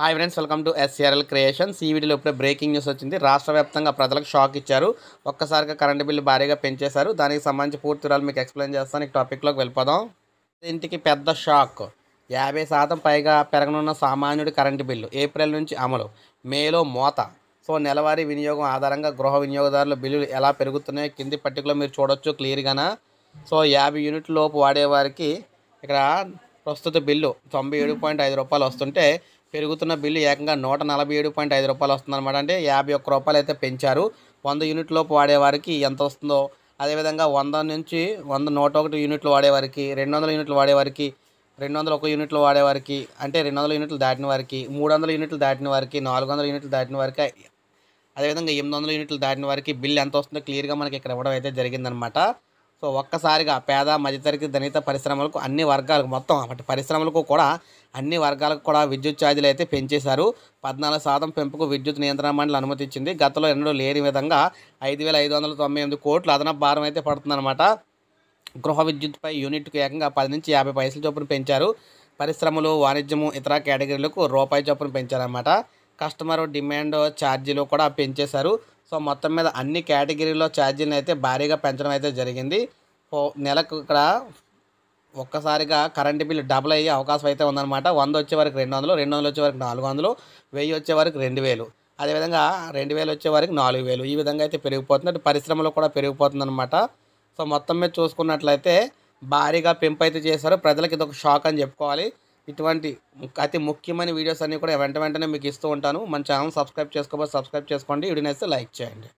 hi friends welcome to SRL creations ఈ వీడియోలో ఇప్పుడే బ్రేకింగ్ న్యూస్ వచ్చింది రాష్ట్ర వ్యాప్తంగా ప్రజలకు షాక్ ఇచ్చారు ఒక్కసారిగా కరెంటు బిల్లు భారీగా పెంచేశారు దానికి సంబంధించి పూర్తి వివరాలు మీకు ఎక్స్ప్లెయిన్ చేస్తాను ఈ టాపిక్లోకి వెళ్ళిపోదాం ఇంటికి పెద్ద షాక్ యాభై శాతం పైగా పెరగనున్న సామాన్యుడి కరెంటు బిల్లు ఏప్రిల్ నుంచి అమలు మేలో మోత సో నెలవారీ వినియోగం ఆధారంగా గృహ వినియోగదారుల బిల్లులు ఎలా పెరుగుతున్నాయో కింది పట్టికలో మీరు చూడొచ్చు క్లియర్గానా సో యాభై యూనిట్ లోపు వాడేవారికి ఇక్కడ ప్రస్తుత బిల్లు తొంభై ఏడు పాయింట్ ఐదు రూపాయలు వస్తుంటే పెరుగుతున్న బిల్లు ఏకంగా నూట నలభై ఏడు పాయింట్ ఐదు రూపాయలు వస్తుందన్నమాట అంటే యాభై ఒక్క రూపాయలు అయితే పెంచారు వంద యూనిట్లోపు వాడేవారికి ఎంత వస్తుందో అదేవిధంగా వంద నుంచి వంద నూట ఒకటి యూనిట్లు వాడేవారికి రెండు వందల యూనిట్లు వాడేవారికి రెండు వందల ఒక యూనిట్లు వాడేవారికి అంటే రెండు వందల యూనిట్లు దాటిన వారికి మూడు వందల యూనిట్లు దాటిన వారికి నాలుగు వందల యూనిట్లు దాటిన వారికి అదేవిధంగా ఎనిమిది వందల యూనిట్లు దాటిన వారికి బిల్ ఎంత వస్తుందో క్లియర్గా మనకి ఇక్కడ ఇవ్వడం అయితే జరిగిందనమాట సో ఒక్కసారిగా పేద మధ్యతరగతి ధనిత పరిశ్రమలకు అన్ని వర్గాలకు మొత్తం అటు పరిశ్రమలకు కూడా అన్ని వర్గాలకు కూడా విద్యుత్ ఛార్జీలు అయితే పెంచేశారు పద్నాలుగు శాతం పెంపుకు విద్యుత్ నియంత్రణ మండలి అనుమతిచ్చింది గతంలో ఎన్నడూ లేని విధంగా ఐదు వేల ఐదు వందల తొంభై ఎనిమిది కోట్లు అదనపు భారం అయితే పడుతుందన్నమాట గృహ విద్యుత్పై యూనిట్కు ఏకంగా పది నుంచి యాభై పైసల చొప్పున పెంచారు పరిశ్రమలు వాణిజ్యము ఇతర కేటగిరీలకు రూపాయి చొప్పున పెంచారన్నమాట కస్టమర్ డిమాండ్ ఛార్జీలు కూడా పెంచేశారు సో మొత్తం మీద అన్ని కేటగిరీలో ఛార్జీలను అయితే భారీగా పెంచడం అయితే జరిగింది నెలకు ఇక్కడ ఒక్కసారిగా కరెంటు బిల్లు డబుల్ అయ్యే అవకాశం అయితే ఉందన్నమాట వంద వచ్చే వరకు రెండు వందలు రెండు వందలు వచ్చే వరకు నాలుగు వందలు వెయ్యి వచ్చే వరకు రెండు వేలు అదేవిధంగా రెండు వేలు వచ్చే వరకు నాలుగు వేలు ఈ విధంగా అయితే పెరిగిపోతుంది పరిశ్రమలో కూడా పెరిగిపోతుందన్నమాట సో మొత్తం మీద చూసుకున్నట్లయితే భారీగా పెంపు అయితే చేశారు ప్రజలకు ఇది ఒక షాక్ అని చెప్పుకోవాలి ఇటువంటి అతి ముఖ్యమైన వీడియోస్ అన్నీ కూడా వెంట వెంటనే మీకు ఇస్తూ ఉంటాను మన ఛానల్ సబ్స్క్రైబ్ చేసుకోకపోతే సబ్స్క్రైబ్ చేసుకోండి వీడియోని లైక్ చేయండి